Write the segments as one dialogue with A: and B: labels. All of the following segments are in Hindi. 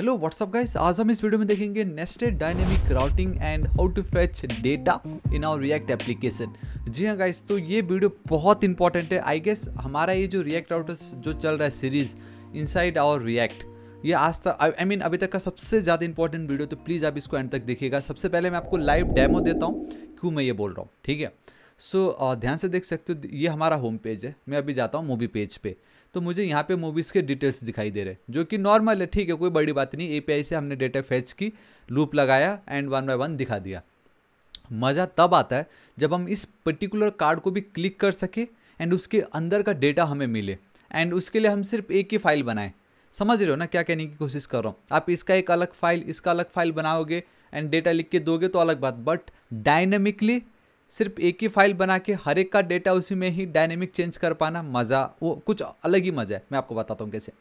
A: हेलो व्हाट्सअप गाइस आज हम इस वीडियो में देखेंगे nested dynamic routing and how to fetch data in our React application जी हाँ गाइस तो ये वीडियो बहुत इंपॉर्टेंट है आई गेस हमारा ये जो रिएक्ट राउटर्स जो चल रहा है सीरीज इनसाइड आवर रिएक्ट ये आज तक आई मीन अभी तक का सबसे ज़्यादा इंपॉर्टेंट वीडियो तो प्लीज़ आप इसको एंड तक देखिएगा सबसे पहले मैं आपको लाइव डैमो देता हूँ क्यों मैं ये बोल रहा हूँ ठीक है सो so, ध्यान से देख सकते हो ये हमारा होम पेज है मैं अभी जाता हूँ मूवी पेज पर पे. तो मुझे यहाँ पे मूवीज़ के डिटेल्स दिखाई दे रहे जो कि नॉर्मल है ठीक है कोई बड़ी बात नहीं ए से हमने डेटा फैच की लूप लगाया एंड वन बाय वन दिखा दिया मज़ा तब आता है जब हम इस पर्टिकुलर कार्ड को भी क्लिक कर सके एंड उसके अंदर का डेटा हमें मिले एंड उसके लिए हम सिर्फ एक ही फाइल बनाएं समझ रहे हो ना क्या कहने की कोशिश कर रहा हूँ आप इसका एक अलग फाइल इसका अलग फाइल बनाओगे एंड डेटा लिख के दोगे तो अलग बात बट डायनेमिकली सिर्फ एक ही फाइल बना के हर एक का डेटा उसी में ही डायनेमिक चेंज कर पाना मज़ा वो कुछ अलग ही मज़ा है मैं आपको बताता हूँ कैसे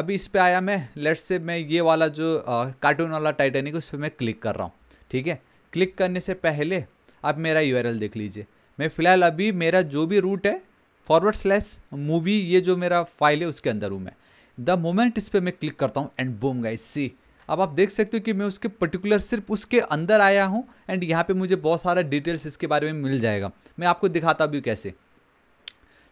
A: अभी इस पर आया मैं लेट्स से मैं ये वाला जो कार्टून वाला टाइटेनिक उस पर मैं क्लिक कर रहा हूँ ठीक है क्लिक करने से पहले आप मेरा यू देख लीजिए मैं फ़िलहाल अभी मेरा जो भी रूट है फॉरवर्ड स्लैस मूवी ये जो मेरा फाइल है उसके अंदर हूँ मैं द मोमेंट इस पर मैं क्लिक करता हूँ एंड बूम गाइस सी अब आप देख सकते हो कि मैं उसके पर्टिकुलर सिर्फ उसके अंदर आया हूँ एंड यहाँ पे मुझे बहुत सारा डिटेल्स इसके बारे में मिल जाएगा मैं आपको दिखाता भी कैसे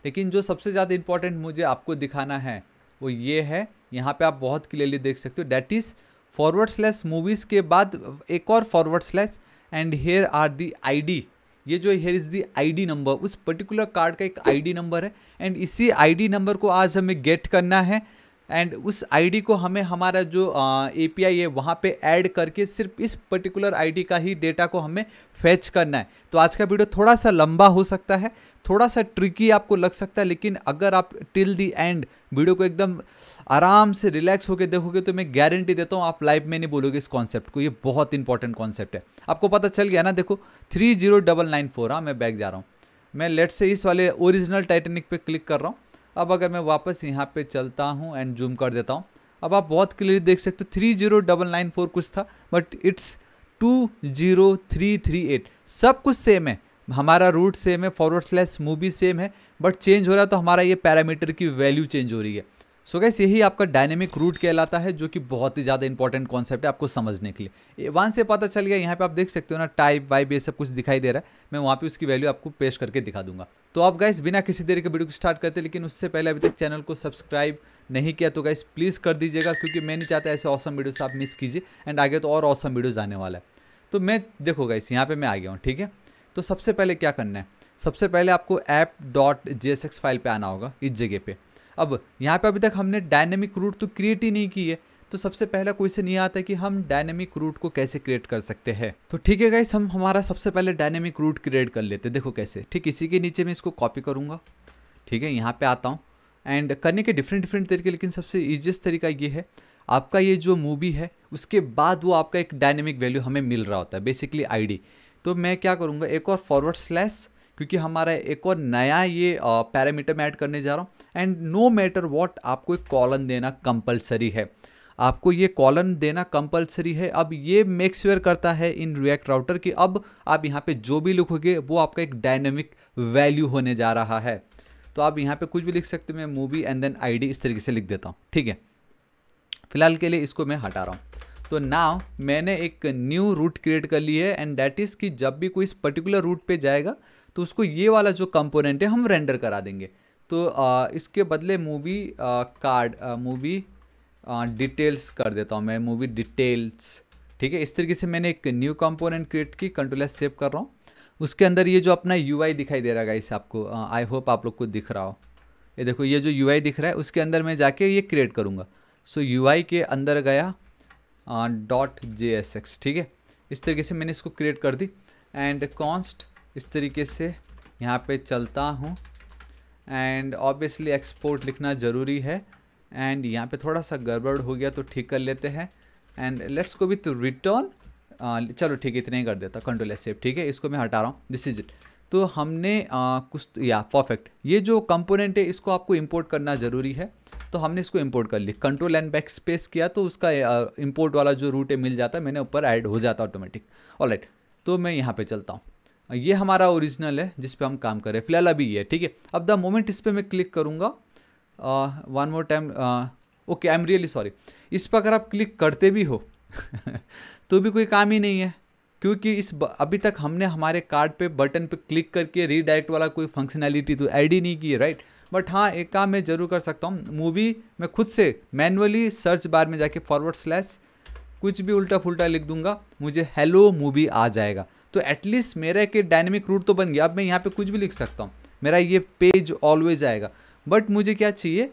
A: लेकिन जो सबसे ज़्यादा इम्पॉर्टेंट मुझे आपको दिखाना है वो ये है यहाँ पे आप बहुत क्लियरली देख सकते हो that is forward slash movies के बाद एक और forward slash and here are the I ये जो here is the I number उस पर्टिकुलर कार्ड का एक आई नंबर है एंड इसी आई नंबर को आज हमें गेट करना है एंड उस आईडी को हमें हमारा जो एपीआई है वहाँ पे ऐड करके सिर्फ इस पर्टिकुलर आईडी का ही डेटा को हमें फेच करना है तो आज का वीडियो थोड़ा सा लंबा हो सकता है थोड़ा सा ट्रिकी आपको लग सकता है लेकिन अगर आप टिल दी एंड वीडियो को एकदम आराम से रिलैक्स होकर देखोगे तो मैं गारंटी देता हूँ आप लाइव में नहीं बोलोगे इस कॉन्सेप्ट को ये बहुत इंपॉर्टेंट कॉन्सेप्ट है आपको पता चल गया ना देखो three zero double nine four हाँ मैं बैग जा रहा हूँ मैं लेट से इस वाले ओरिजिनल टाइटेनिक पे क्लिक कर रहा हूँ अब अगर मैं वापस यहाँ पे चलता हूँ एंड जूम कर देता हूँ अब आप बहुत क्लियरली देख सकते हो three zero double nine four कुछ था but it's two zero three three eight सब कुछ सेम है हमारा रूट सेम है फॉरवर्ड स्लैश मूवी सेम है बट चेंज हो रहा है तो हमारा ये पैरामीटर की वैल्यू चेंज हो रही है सो गैस यही आपका डायनेमिक रूट कहलाता है जो कि बहुत ही ज़्यादा इंपॉर्टेंट कॉन्सेप्ट है आपको समझने के लिए वन से पता चल गया यहाँ पे आप देख सकते हो ना टाइप वाइप ये सब कुछ दिखाई दे रहा है मैं वहाँ पे उसकी वैल्यू आपको पेश करके दिखा दूंगा तो आप गाइस बिना किसी देरी के वीडियो को स्टार्ट करते लेकिन उससे पहले अभी तक चैनल को सब्सक्राइब नहीं किया तो गाइस प्लीज़ कर दीजिएगा क्योंकि मैं नहीं चाहता ऐसे औसम वीडियोस आप मिस कीजिए एंड आगे तो और औसम वीडियोज़ आने वाला है तो मैं देखो गैस यहाँ पर मैं आ गया हूँ ठीक है तो सबसे पहले क्या करना है सबसे पहले आपको ऐप डॉट फाइल पर आना होगा इस जगह पर अब यहाँ पे अभी तक हमने डायनेमिक रूट तो क्रिएट ही नहीं की है तो सबसे पहला क्वेश्चन ये आता है कि हम डायनेमिक रूट को कैसे क्रिएट कर सकते हैं तो ठीक है गाइस हम हमारा सबसे पहले डायनेमिक रूट क्रिएट कर लेते हैं देखो कैसे ठीक इसी के नीचे मैं इसको कॉपी करूँगा ठीक है यहाँ पर आता हूँ एंड करने के डिफरेंट डिफरेंट तरीके लेकिन सबसे ईजिएस्ट तरीका ये है आपका ये जो मूवी है उसके बाद वो आपका एक डायनेमिक वैल्यू हमें मिल रहा होता है बेसिकली आईडी तो मैं क्या करूँगा एक और फॉरवर्ड स्लैस क्योंकि हमारा एक और नया ये पैरामीटर मैं ऐड करने जा रहा हूँ एंड नो मैटर वॉट आपको एक कॉलन देना कंपलसरी है आपको ये कॉलन देना कंपलसरी है अब ये मेक श्योर करता है इन रिएक्ट राउटर कि अब आप यहाँ पे जो भी लिखोगे वो आपका एक डायनेमिक वैल्यू होने जा रहा है तो आप यहाँ पे कुछ भी लिख सकते मैं मूवी एंड देन आईडी इस तरीके से लिख देता हूँ ठीक है फिलहाल के लिए इसको मैं हटा रहा हूँ तो नाव मैंने एक न्यू रूट क्रिएट कर ली है एंड डैट इज़ कि जब भी कोई इस पर्टिकुलर रूट पर जाएगा तो उसको ये वाला जो कंपोनेंट है हम रेंडर करा देंगे तो आ, इसके बदले मूवी कार्ड मूवी डिटेल्स कर देता हूँ मैं मूवी डिटेल्स ठीक है इस तरीके से मैंने एक न्यू कंपोनेंट क्रिएट की कंट्रोल एस सेव कर रहा हूँ उसके अंदर ये जो अपना यू दिखाई दे रहा है इस आपको आई होप आप लोग को दिख रहा हो ये देखो ये जो यू दिख रहा है उसके अंदर मैं जाके ये क्रिएट करूँगा सो so, यू के अंदर गया डॉट जे एस एक्स ठीक है इस तरीके से मैंने इसको क्रिएट कर दी एंड कॉन्स्ट इस तरीके से यहाँ पे चलता हूँ एंड ऑब्वियसली एक्सपोर्ट लिखना ज़रूरी है एंड यहाँ पे थोड़ा सा गड़बड़ हो गया तो ठीक कर लेते हैं and let's go with return चलो ठीक है इतने ही कर देता कंट्रोल एस सेफ ठीक है इसको मैं हटा रहा हूँ दिस इज इट तो हमने आ, कुछ या परफेक्ट ये जो कंपोनेंट है इसको आपको इंपोर्ट करना ज़रूरी है तो हमने इसको इंपोर्ट कर ली कंट्रोल एंड बैक स्पेस किया तो उसका इंपोर्ट वाला जो रूट है मिल जाता है मैंने ऊपर ऐड हो जाता ऑटोमेटिक ऑलराइट तो मैं यहाँ पे चलता हूँ ये हमारा ओरिजिनल है जिस पे हम काम कर रहे हैं फिलहाल अभी ये है ठीक है अब द मोमेंट इस पर मैं क्लिक करूँगा one more time okay I am really sorry इस पर अगर आप क्लिक करते भी हो तो भी कोई काम ही नहीं है क्योंकि इस अभी तक हमने हमारे कार्ड पे बटन पे क्लिक करके रीडायरेक्ट वाला कोई फंक्शनैलिटी तो ऐड ही नहीं की है राइट बट हाँ एक काम मैं ज़रूर कर सकता हूँ मूवी मैं खुद से मैनुअली सर्च बार में जाके फॉरवर्ड स्लैश कुछ भी उल्टा फुल्टा लिख दूंगा मुझे हेलो मूवी आ जाएगा तो एटलीस्ट मेरा एक डायनेमिक रूट तो बन गया अब मैं यहाँ पे कुछ भी लिख सकता हूँ मेरा ये पेज ऑलवेज आएगा बट मुझे क्या चाहिए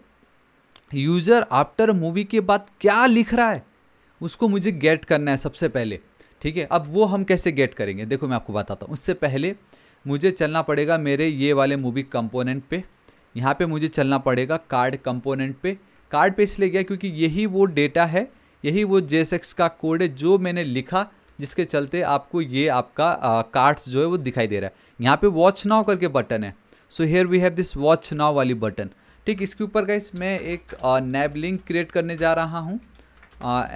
A: यूज़र आफ्टर मूवी के बाद क्या लिख रहा है उसको मुझे गेट करना है सबसे पहले ठीक है अब वो हम कैसे गेट करेंगे देखो मैं आपको बताता हूँ उससे पहले मुझे चलना पड़ेगा मेरे ये वाले मूवी कंपोनेंट पे यहाँ पे मुझे चलना पड़ेगा कार्ड कंपोनेंट पे कार्ड पे इसलिए गया क्योंकि यही वो डेटा है यही वो जेसेक्स का कोड है जो मैंने लिखा जिसके चलते आपको ये आपका कार्ड्स जो है वो दिखाई दे रहा है यहाँ पे वॉच नाव करके बटन है so here we have this watch now वाली बटन ठीक इसके ऊपर का मैं एक नैब लिंक क्रिएट करने जा रहा हूँ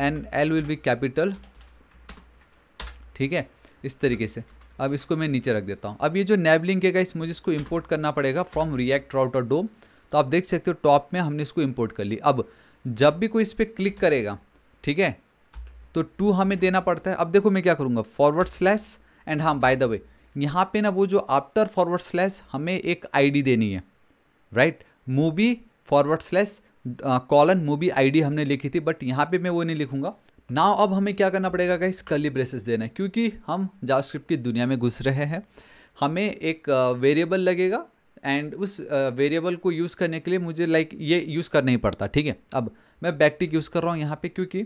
A: an L will be capital ठीक है इस तरीके से अब इसको मैं नीचे रख देता हूँ अब ये जो नैब लिंक है गाइस मुझे इसको इम्पोर्ट करना पड़ेगा फ्रॉम रिएक्ट राउट और डोम तो आप देख सकते हो टॉप में हमने इसको इम्पोर्ट कर ली अब जब भी कोई इस पर क्लिक करेगा ठीक है तो टू हमें देना पड़ता है अब देखो मैं क्या करूँगा फॉरवर्ड स्लैश एंड हाँ बाय द वे यहाँ पे ना वो जो आफ्टर फॉरवर्ड स्लैश हमें एक आईडी देनी है right movie forward slash colon movie ID हमने लिखी थी बट यहाँ पे मैं वो नहीं लिखूंगा ना अब हमें क्या करना पड़ेगा गाइस कर्ली ब्रेसेस देना है क्योंकि हम जावास्क्रिप्ट की दुनिया में घुस रहे हैं हमें एक वेरिएबल uh, लगेगा एंड उस वेरिएबल uh, को यूज़ करने के लिए मुझे लाइक like, ये यूज़ करना ही पड़ता ठीक है अब मैं बैकटिक यूज़ कर रहा हूँ यहाँ पे क्योंकि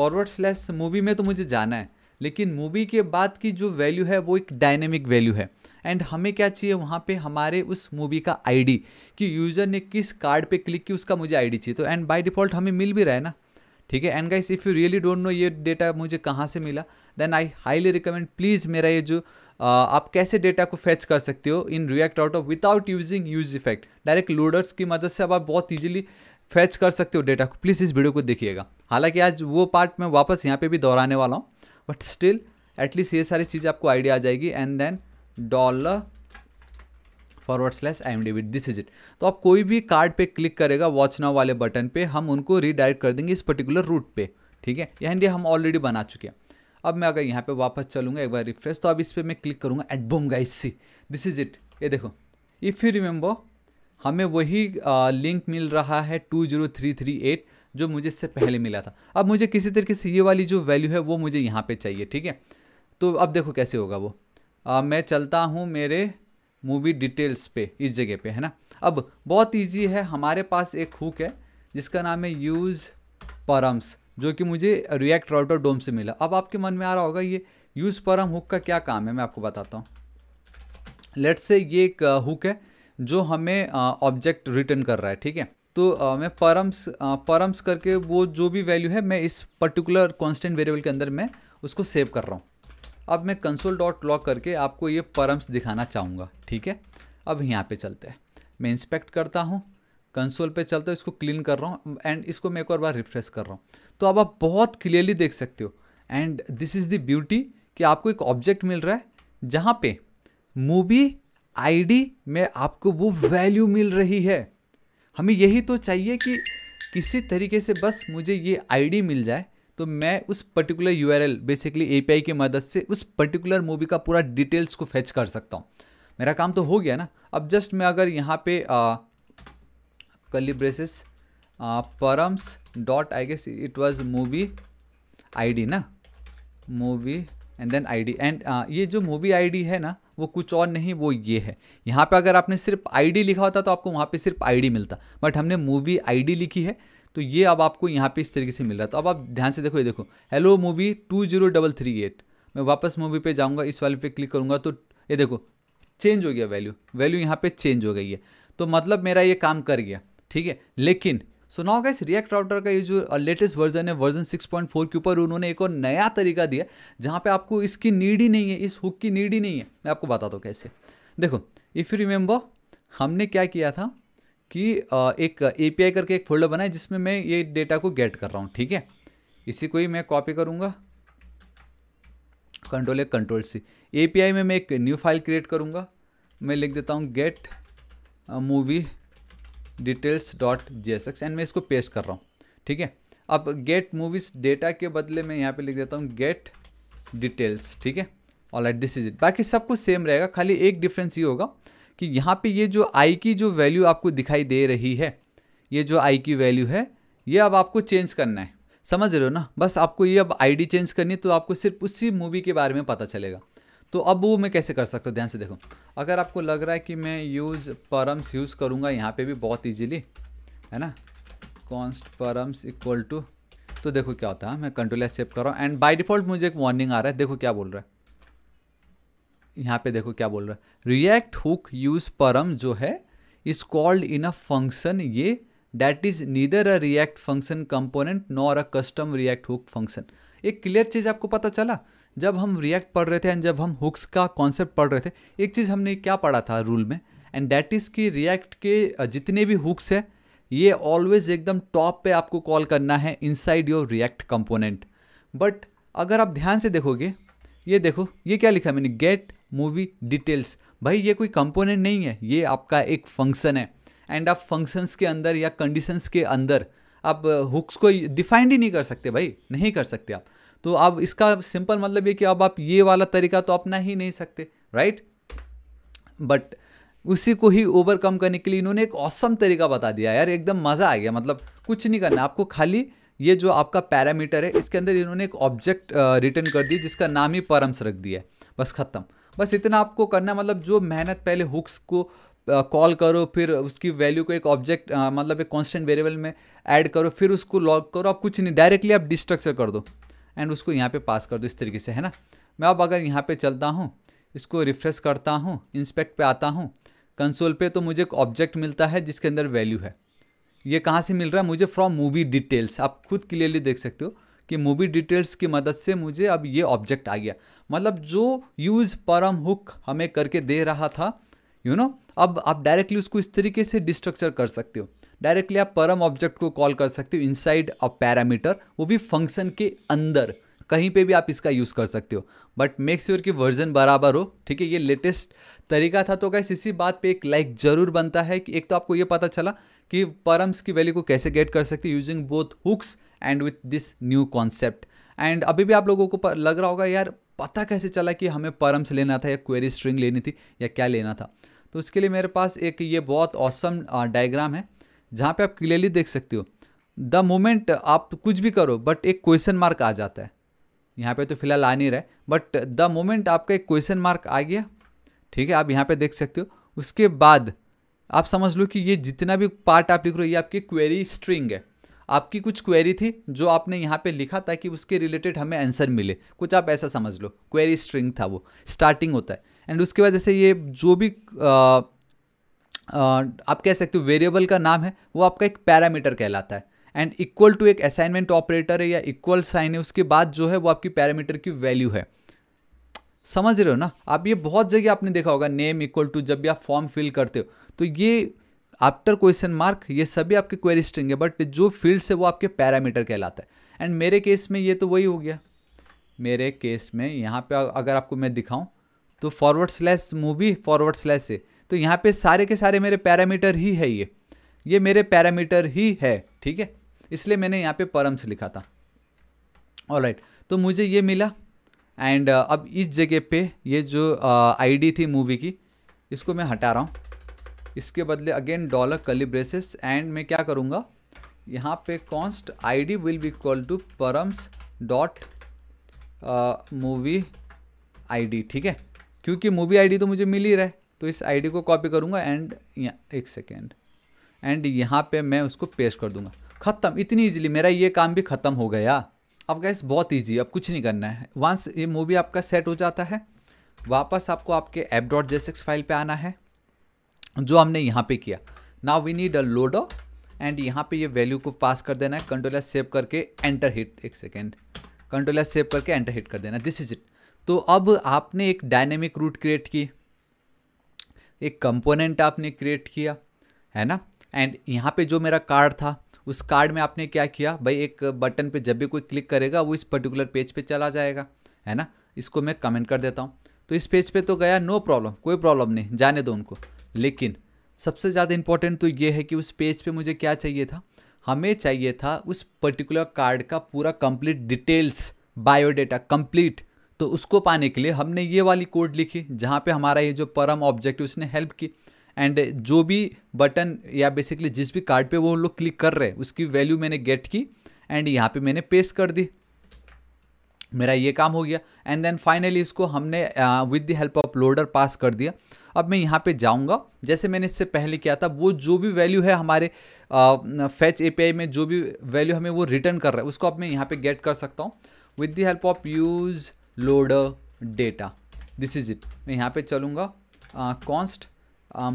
A: फॉरवर्ड स्लैश मूवी में तो मुझे जाना है लेकिन मूवी के बाद की जो वैल्यू है वो एक डायनेमिक वैल्यू है एंड हमें क्या चाहिए वहाँ पे हमारे उस मूवी का आईडी कि यूज़र ने किस कार्ड पे क्लिक की उसका मुझे आईडी चाहिए तो एंड बाय डिफ़ॉल्ट हमें मिल भी रहा है ना ठीक है and guys if you really don't know ये डेटा मुझे कहाँ से मिला then I highly recommend please मेरा ये जो आ, आप कैसे डेटा को फेच कर सकते हो in React out of without using use effect direct loaders की मदद से अब आप बहुत ईजिली फैच कर सकते हो डेटा को प्लीज़ इस वीडियो को देखिएगा हालांकि आज वो पार्ट मैं वापस यहाँ पे भी दोहराने वाला हूँ बट स्टिल एटलीस्ट ये सारी चीज़ आपको आइडिया आ जाएगी and then dollar forward slash I am debit this is it तो आप कोई भी कार्ड पे क्लिक करेगा वॉच नाउ वाले बटन पे हम उनको रीडायरेक्ट कर देंगे इस पर्टिकुलर रूट पे ठीक है यानी हम ऑलरेडी बना चुके हैं अब मैं अगर यहाँ पे वापस चलूँगा एक बार रिफ्रेश तो अब इस पर मैं क्लिक करूँगा एट बोम guys see this is it ये देखो इफ़ यू रिमेंबर हमें वही लिंक मिल रहा है two zero three three eight जो मुझे इससे पहले मिला था अब मुझे किसी तरीके से ये वाली जो वैल्यू है वो मुझे यहाँ पे चाहिए ठीक है तो अब देखो कैसे होगा वो आ, मैं चलता हूँ मेरे मूवी डिटेल्स पे इस जगह पे है ना अब बहुत इजी है हमारे पास एक हुक है जिसका नाम है यूज़ परम्स जो कि मुझे रिएक्ट राउटर डोम से मिला अब आपके मन में आ रहा होगा ये यूज़ परम हुक का क्या काम है मैं आपको बताता हूँ लेट्स से ये एक हुक है जो हमें ऑब्जेक्ट रिटर्न कर रहा है ठीक है तो आ, मैं परम्स आ, परम्स करके वो जो भी वैल्यू है मैं इस पर्टिकुलर कॉन्स्टेंट वेरिएबल के अंदर मैं उसको सेव कर रहा हूँ अब मैं कंसोल डॉट लॉक करके आपको ये परम्स दिखाना चाहूँगा ठीक है अब यहाँ पे चलते हैं मैं इंस्पेक्ट करता हूँ कंसोल पे चलता हूँ इसको क्लीन कर रहा हूँ एंड इसको मैं एक और बार रिफ्रेश कर रहा हूँ तो अब आप बहुत क्लियरली देख सकते हो and this is the beauty कि आपको एक ऑब्जेक्ट मिल रहा है जहाँ पे मूवी आईडी में आपको वो वैल्यू मिल रही है हमें यही तो चाहिए कि किसी तरीके से बस मुझे ये आईडी मिल जाए तो मैं उस पर्टिकुलर यूआरएल बेसिकली एपीआई की मदद से उस पर्टिकुलर मूवी का पूरा डिटेल्स को फेच कर सकता हूँ मेरा काम तो हो गया ना अब जस्ट मैं अगर यहाँ पे curly braces params dot I guess it was movie ID ना movie and then ID and ये जो मूवी आईडी है ना वो कुछ और नहीं वो ये है यहाँ पे अगर आपने सिर्फ आईडी लिखा होता तो आपको वहाँ पे सिर्फ आईडी मिलता बट हमने मूवी आईडी लिखी है तो ये अब आपको यहाँ पे इस तरीके से मिल रहा था तो अब आप ध्यान से देखो ये देखो hello movie two zero double three eight मैं वापस मूवी पे जाऊँगा इस वाले पे क्लिक करूँगा तो ये देखो चेंज हो गया वैल्यू वैल्यू यहाँ पर चेंज हो गई है तो मतलब मेरा ये काम कर गया ठीक है लेकिन so now guess React Router का ये जो लेटेस्ट uh, वर्जन है वर्जन 6.4 के ऊपर उन्होंने एक और नया तरीका दिया जहाँ पे आपको इसकी नीड ही नहीं है इस हुक की नीड ही नहीं है मैं आपको बताता हूँ कैसे देखो इफ़ यू रिमेंबर हमने क्या किया था कि uh, एक ए करके एक फोल्डर बनाए जिसमें मैं ये डेटा को गेट कर रहा हूँ ठीक है इसी को ही मैं कॉपी करूँगा कंट्रोल ए कंट्रोल सी ए में मैं एक न्यू फाइल क्रिएट करूँगा मैं लिख देता हूँ get movie uh, details dot J and मैं इसको पेस्ट कर रहा हूँ ठीक है अब गेट मूवीज़ डेटा के बदले मैं यहाँ पे लिख देता हूँ गेट डिटेल्स ठीक है alright this is it बाकी सब कुछ सेम रहेगा खाली एक डिफरेंस ये होगा कि यहाँ पे ये जो आई की जो वैल्यू आपको दिखाई दे रही है ये जो आई की वैल्यू है ये अब आपको चेंज करना है समझ रहे हो ना बस आपको ये अब डी चेंज करनी है तो आपको सिर्फ उसी मूवी के बारे में पता चलेगा तो अब वो मैं कैसे कर सकता हूँ ध्यान से देखो अगर आपको लग रहा है कि मैं यूज़ परम्स यूज़ करूँगा यहाँ पे भी बहुत इजीली है ना कॉन्स्ट परम्स इक्वल टू तो देखो क्या होता है मैं कंट्रोल एस कर रहा हूँ एंड बाई डिफ़ॉल्ट मुझे एक वार्निंग आ रहा है देखो क्या बोल रहा है यहाँ पे देखो क्या बोल रहा है रिएक्ट हुक यूज परम जो है is called in a function ये that is neither a React function component nor a custom React hook function एक क्लियर चीज़ आपको पता चला जब हम रिएक्ट पढ़ रहे थे एंड जब हम हुक्स का कॉन्सेप्ट पढ़ रहे थे एक चीज़ हमने क्या पढ़ा था रूल में एंड डैट इज़ कि रिएक्ट के जितने भी हुक्स है ये ऑलवेज एकदम टॉप पे आपको कॉल करना है inside your React component but अगर आप ध्यान से देखोगे ये देखो ये क्या लिखा मैंने गेट मूवी डिटेल्स भाई ये कोई कंपोनेंट नहीं है ये आपका एक फंक्शन है एंड आप फंक्शंस के अंदर या कंडीशंस के अंदर आप हुक्स को डिफाइंड ही नहीं कर सकते भाई नहीं कर सकते आप तो अब इसका सिंपल मतलब ये कि अब आप ये वाला तरीका तो अपना ही नहीं सकते राइट बट उसी को ही ओवरकम करने के लिए इन्होंने एक औसम तरीका बता दिया यार एकदम मज़ा आ गया मतलब कुछ नहीं करना आपको खाली ये जो आपका पैरामीटर है इसके अंदर इन्होंने एक ऑब्जेक्ट रिटर्न कर दी जिसका नाम ही परम्स रख दिया है बस ख़त्म बस इतना आपको करना मतलब जो मेहनत पहले हुक्स को कॉल करो फिर उसकी वैल्यू को एक ऑब्जेक्ट मतलब एक कांस्टेंट वेरिएबल में ऐड करो फिर उसको लॉग करो आप कुछ नहीं डायरेक्टली आप डिस्ट्रक्चर कर दो एंड उसको यहाँ पे पास कर दो इस तरीके से है ना मैं अब अगर यहाँ पे चलता हूँ इसको रिफ्रेश करता हूँ इंस्पेक्ट पे आता हूँ कंसोल पे तो मुझे एक ऑब्जेक्ट मिलता है जिसके अंदर वैल्यू है ये कहाँ से मिल रहा है मुझे फ्रॉम मूवी डिटेल्स आप खुद क्लियरली देख सकते हो कि मूवी डिटेल्स की मदद से मुझे अब ये ऑब्जेक्ट आ गया मतलब जो यूज़ परम हुक हमें करके दे रहा था यू you नो know, अब आप डायरेक्टली उसको इस तरीके से डिस्ट्रक्चर कर सकते हो डायरेक्टली आप परम ऑब्जेक्ट को कॉल कर सकते हो इनसाइड अ पैरामीटर वो भी फंक्शन के अंदर कहीं पे भी आप इसका यूज़ कर सकते हो बट मेक श्योर कि वर्जन बराबर हो ठीक है ये लेटेस्ट तरीका था तो कैसे इसी बात पे एक लाइक ज़रूर बनता है कि एक तो आपको ये पता चला कि परम्स की वैल्यू को कैसे गेट कर सकते using both hooks and with this new concept and अभी भी आप लोगों को लग रहा होगा यार पता कैसे चला कि हमें परम्स लेना था या क्वेरी स्ट्रिंग लेनी थी या क्या लेना था तो उसके लिए मेरे पास एक ये बहुत औसम awesome डायग्राम है जहाँ पे आप क्लियरली देख सकते हो द मोमेंट आप कुछ भी करो बट एक क्वेश्चन मार्क आ जाता है यहाँ पे तो फिलहाल आ नहीं रहा है बट द मोमेंट आपका एक क्वेश्चन मार्क आ गया ठीक है आप यहाँ पे देख सकते हो उसके बाद आप समझ लो कि ये जितना भी पार्ट आप लिख रहे हो ये आपकी क्वेरी स्ट्रिंग है आपकी कुछ क्वेरी थी जो आपने यहाँ पे लिखा ताकि उसके रिलेटेड हमें आंसर मिले कुछ आप ऐसा समझ लो क्वेरी स्ट्रिंग था वो स्टार्टिंग होता है एंड उसके बाद जैसे ये जो भी आ, आप कह सकते हो वेरिएबल का नाम है वो आपका एक पैरामीटर कहलाता है एंड इक्वल टू एक असाइनमेंट ऑपरेटर है या इक्वल साइन है उसके बाद जो है वो आपकी पैरामीटर की वैल्यू है समझ रहे हो ना आप ये बहुत जगह आपने देखा होगा नेम इक्वल टू जब भी आप फॉर्म फिल करते हो तो ये आफ्टर क्वेश्चन मार्क ये सभी आपके क्वेरी स्ट्रिंग है बट जो फील्ड से वो आपके पैरामीटर कहलाता है एंड मेरे केस में ये तो वही हो गया मेरे केस में यहाँ पे अगर आपको मैं दिखाऊं तो forward slash movie forward slash है तो यहाँ पे सारे के सारे मेरे पैरामीटर ही है ये ये मेरे पैरामीटर ही है ठीक है इसलिए मैंने यहाँ पे परम्स लिखा था ऑल right, तो मुझे ये मिला एंड uh, अब इस जगह पे ये जो आई uh, थी मूवी की इसको मैं हटा रहा हूँ इसके बदले अगेन डॉलर कलिब्रेसिस एंड मैं क्या करूँगा यहाँ पे const I D will be equal to params dot movie I D ठीक है क्योंकि मूवी आई डी तो मुझे मिल ही रहा है तो इस आईडी को कॉपी करूँगा एंड एक सेकेंड एंड यहाँ पे मैं उसको पेस्ट कर दूँगा ख़त्म इतनी इजीली मेरा ये काम भी ख़त्म हो गया अब गैस बहुत ईजी अब कुछ नहीं करना है वंस ये मूवी आपका सेट हो जाता है वापस आपको आपके एप डॉट एक्स फाइल पे आना है जो हमने यहाँ पे किया now we need a loader and यहाँ पे ये वैल्यू को पास कर देना है कंट्रोलर सेव करके एंटर हिट एक सेकेंड कंट्रोलर सेव करके एंटर हिट कर देना दिस इज इट तो अब आपने एक डायनेमिक रूट क्रिएट की एक कंपोनेंट आपने क्रिएट किया है ना एंड यहाँ पे जो मेरा कार्ड था उस कार्ड में आपने क्या किया भाई एक बटन पे जब भी कोई क्लिक करेगा वो इस पर्टिकुलर पेज पे चला जाएगा है ना इसको मैं कमेंट कर देता हूँ तो इस पेज पे तो गया नो प्रॉब्लम कोई प्रॉब्लम नहीं जाने दो उनको लेकिन सबसे ज़्यादा इम्पोर्टेंट तो ये है कि उस पेज पे मुझे क्या चाहिए था हमें चाहिए था उस पर्टिकुलर कार्ड का पूरा कंप्लीट डिटेल्स बायोडेटा कंप्लीट तो उसको पाने के लिए हमने ये वाली कोड लिखी जहाँ पे हमारा ये जो परम ऑब्जेक्ट है उसने हेल्प की एंड जो भी बटन या बेसिकली जिस भी कार्ड पे वो लोग क्लिक कर रहे हैं उसकी वैल्यू मैंने गेट की एंड यहाँ पे मैंने पेस्ट कर दी मेरा ये काम हो गया एंड देन फाइनली इसको हमने with the help of loader pass कर दिया अब मैं यहाँ पे जाऊँगा जैसे मैंने इससे पहले किया था वो जो भी वैल्यू है हमारे फैच आई में जो भी वैल्यू हमें वो रिटर्न कर रहा है उसको अब मैं यहाँ पे गेट कर सकता हूँ with the help of use load data this is it मैं यहाँ पे चलूँगा const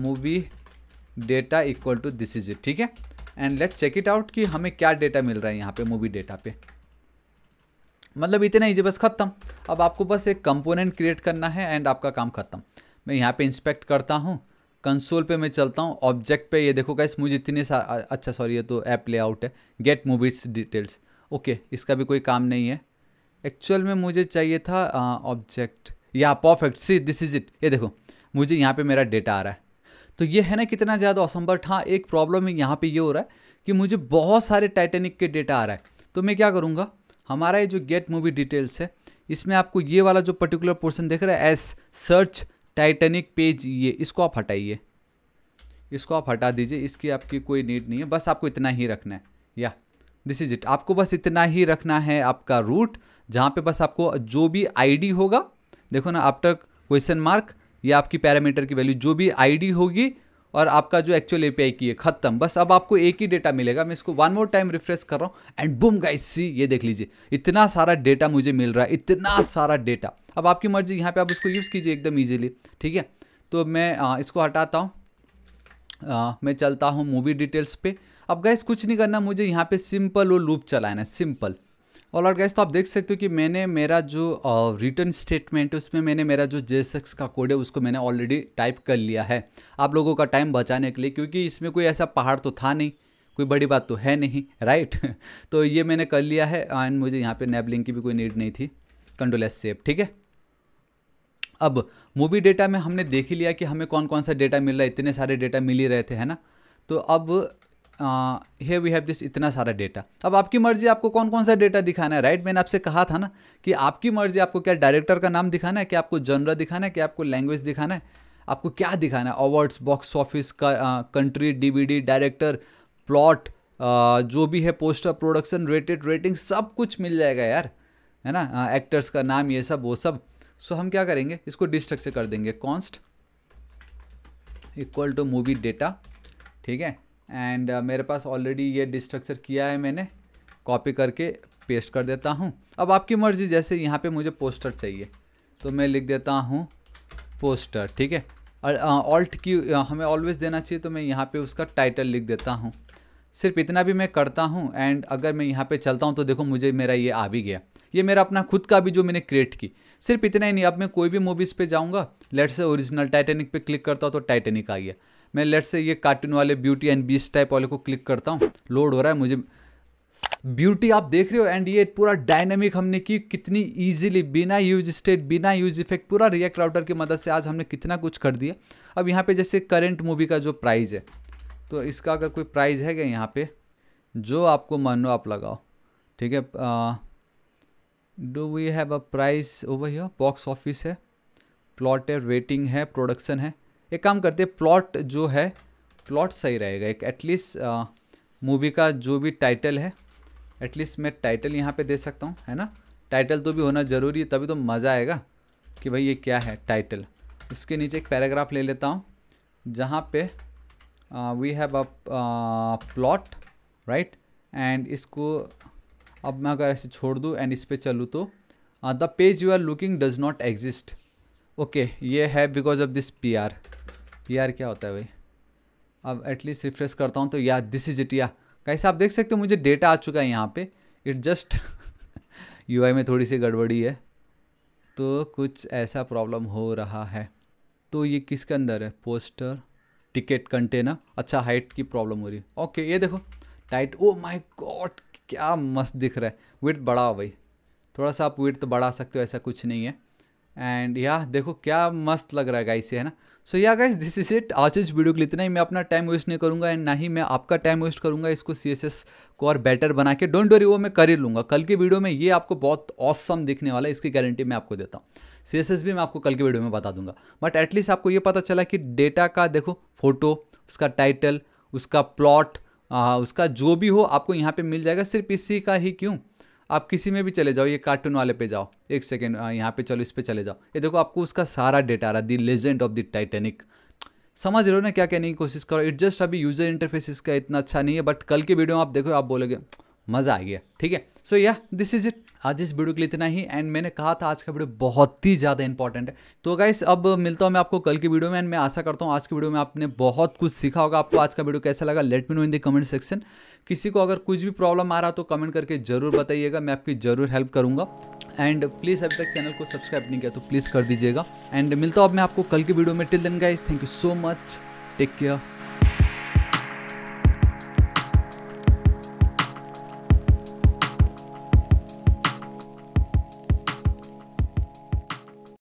A: movie data equal to this is it ठीक है and let check it out कि हमें क्या डेटा मिल रहा है यहाँ पे मूवी डेटा पे मतलब इतना जी बस ख़त्म अब आपको बस एक कंपोनेंट क्रिएट करना है एंड आपका काम ख़त्म मैं यहाँ पे इंस्पेक्ट करता हूँ कंसोल पे मैं चलता हूँ ऑब्जेक्ट पे ये देखो कैसे मुझे इतने अच्छा सॉरी ये तो ऐप लेआउट है गेट मूवीज डिटेल्स ओके इसका भी कोई काम नहीं है एक्चुअल में मुझे चाहिए था ऑब्जेक्ट या perfect see this is it ये देखो मुझे यहाँ पे मेरा डेटा आ रहा है तो ये है ना कितना ज़्यादा असंभव हाँ एक प्रॉब्लम है यहाँ पे ये हो रहा है कि मुझे बहुत सारे टाइटेनिक के डेटा आ रहा है तो मैं क्या करूँगा हमारा ये जो गेट मूवी डिटेल्स है इसमें आपको ये वाला जो पर्टिकुलर पोर्सन देख रहा है एस सर्च टाइटेनिक पेज ये इसको आप हटाइए इसको आप हटा दीजिए इसकी आपकी कोई नीड नहीं है बस आपको इतना ही रखना है या दिस इज इट आपको बस इतना ही रखना है आपका रूट जहाँ पे बस आपको जो भी आईडी होगा देखो ना आप तक क्वेश्चन मार्क ये आपकी पैरामीटर की वैल्यू जो भी आईडी होगी और आपका जो एक्चुअल एपीआई की है खत्म बस अब आपको एक ही डेटा मिलेगा मैं इसको वन मोर टाइम रिफ्रेश कर रहा हूँ एंड बुम गाइस सी ये देख लीजिए इतना सारा डेटा मुझे मिल रहा है इतना सारा डेटा अब आपकी मर्जी यहाँ पर आप इसको यूज़ कीजिए एकदम ईजिली ठीक है तो मैं इसको हटाता हूँ मैं चलता हूँ मूवी डिटेल्स पे अब गैस कुछ नहीं करना मुझे यहाँ पे सिंपल वो लूप चलाना है सिंपल और गैस तो आप देख सकते हो कि मैंने मेरा जो रिटर्न स्टेटमेंट है उसमें मैंने मेरा जो जे का कोड है उसको मैंने ऑलरेडी टाइप कर लिया है आप लोगों का टाइम बचाने के लिए क्योंकि इसमें कोई ऐसा पहाड़ तो था नहीं कोई बड़ी बात तो है नहीं राइट तो ये मैंने कर लिया है एंड मुझे यहाँ पे नेबलिंग की भी कोई नीड नहीं थी कंडोलेस सेप ठीक है अब मूवी डेटा में हमने देख ही लिया कि हमें कौन कौन सा डेटा मिल रहा है इतने सारे डेटा मिल ही रहे थे है ना तो अब हे वी हैव दिस इतना सारा डेटा अब आपकी मर्जी आपको कौन कौन सा डेटा दिखाना है राइट right? मैंने आपसे कहा था ना कि आपकी मर्जी आपको क्या डायरेक्टर का नाम दिखाना है क्या आपको जनरल दिखाना है क्या आपको लैंग्वेज दिखाना है आपको क्या दिखाना है अवार्ड्स बॉक्स ऑफिस का कंट्री डीवीडी डायरेक्टर प्लॉट जो भी है पोस्टर प्रोडक्शन रेटेड रेटिंग सब कुछ मिल जाएगा यार है ना एक्टर्स का नाम ये सब वो सब सो हम क्या करेंगे इसको डिस्ट्रक्चर कर देंगे const equal to movie data ठीक है एंड uh, मेरे पास ऑलरेडी ये डिस्ट्रक्चर किया है मैंने कॉपी करके पेस्ट कर देता हूँ अब आपकी मर्ज़ी जैसे यहाँ पे मुझे पोस्टर चाहिए तो मैं लिख देता हूँ पोस्टर ठीक है और ऑल्ट uh, की uh, हमें ऑलवेज देना चाहिए तो मैं यहाँ पे उसका टाइटल लिख देता हूँ सिर्फ इतना भी मैं करता हूँ एंड अगर मैं यहाँ पे चलता हूँ तो देखो मुझे मेरा ये आ भी गया ये मेरा अपना खुद का भी जो मैंने क्रिएट की सिर्फ इतना ही नहीं अब मैं कोई भी मूवीज़ पे जाऊँगा लेट से ओरिजिनल टाइटेनिक पे क्लिक करता हूँ तो टाइटेनिक आ गया मैं लेट से ये कार्टून वाले ब्यूटी एंड बीस टाइप वाले को क्लिक करता हूँ लोड हो रहा है मुझे ब्यूटी आप देख रहे हो एंड ये पूरा डायनेमिक हमने की कितनी इजीली बिना यूज स्टेट बिना यूज इफेक्ट पूरा रिएक्ट राउटर की मदद से आज हमने कितना कुछ कर दिया अब यहाँ पे जैसे करंट मूवी का जो प्राइज़ है तो इसका अगर कोई प्राइज़ है क्या यहाँ पे जो आपको मानो आप लगाओ ठीक है do we have a price over here box office है प्लॉट है रेटिंग है प्रोडक्शन है एक काम करते प्लॉट जो है प्लॉट सही रहेगा एक एटलीस्ट मूवी का जो भी टाइटल है एटलीस्ट मैं टाइटल यहाँ पे दे सकता हूँ है ना टाइटल तो भी होना ज़रूरी है तभी तो मज़ा आएगा कि भाई ये क्या है टाइटल उसके नीचे एक पैराग्राफ ले लेता हूँ जहाँ पे we have a plot right and इसको अब मैं अगर ऐसे छोड़ दूँ एंड इस पर चलूँ तो the page you are looking does not exist okay ये है because of this P R P R क्या होता है भाई अब एटलीस्ट रिफ्रेश करता हूँ तो या दिस इज इट या कैसे आप देख सकते हो मुझे डेटा आ चुका है यहाँ पे इट जस्ट यू में थोड़ी सी गड़बड़ी है तो कुछ ऐसा प्रॉब्लम हो रहा है तो ये किसके अंदर है पोस्टर टिकट कंटेनर अच्छा हाइट की प्रॉब्लम हो रही है ओके ये देखो टाइट ओ माई गॉड क्या मस्त दिख रहा है वेट बढ़ाओ भाई थोड़ा सा आप वेट तो बढ़ा सकते हो ऐसा कुछ नहीं है एंड यह देखो क्या मस्त लग रहा है गाइस है ना सो yeah guys this is it आज इस वीडियो के लिए इतना ही मैं अपना टाइम वेस्ट नहीं करूँगा एंड ना ही मैं आपका टाइम वेस्ट करूँगा इसको सी एस एस को और बेटर बना के डोंट वरी वो मैं कर ही लूँगा कल की वीडियो में ये आपको बहुत औसम दिखने वाला है इसकी गारंटी मैं आपको देता हूँ सी एस एस भी मैं आपको कल की वीडियो में बता दूंगा बट एटलीस्ट आपको ये पता चला कि डेटा का देखो फोटो उसका टाइटल उसका प्लॉट उसका जो भी हो आपको यहाँ पर मिल जाएगा सिर्फ इसी का ही क्यों आप किसी में भी चले जाओ ये कार्टून वाले पे जाओ एक सेकेंड हाँ, यहाँ पे चलो इस पर चले जाओ ये देखो आपको उसका सारा डेटा आ रहा the legend of the Titanic समझ रहे हो ना क्या कहने की कोशिश करो इट जस्ट अभी यूज़र इंटरफेस इसका इतना अच्छा नहीं है बट कल के वीडियो में आप देखो आप बोलोगे मज़ा आ गया ठीक है सो या दिस इज इट आज इस वीडियो के लिए इतना ही एंड मैंने कहा था आज का वीडियो बहुत ही ज़्यादा इंपॉर्टेंट है तो गाइस अब मिलता हूँ मैं आपको कल की वीडियो में एंड मैं आशा करता हूँ आज की वीडियो में आपने बहुत कुछ सीखा होगा आपको आज का वीडियो कैसा लगा let me know in the comment section किसी को अगर कुछ भी प्रॉब्लम आ रहा तो कमेंट करके जरूर बताइएगा मैं आपकी ज़रूर हेल्प करूँगा एंड प्लीज़ अभी तक चैनल को सब्सक्राइब नहीं किया तो प्लीज़ कर दीजिएगा एंड मिलता हूँ अब मैं आपको कल की वीडियो में till then guys thank you so much take care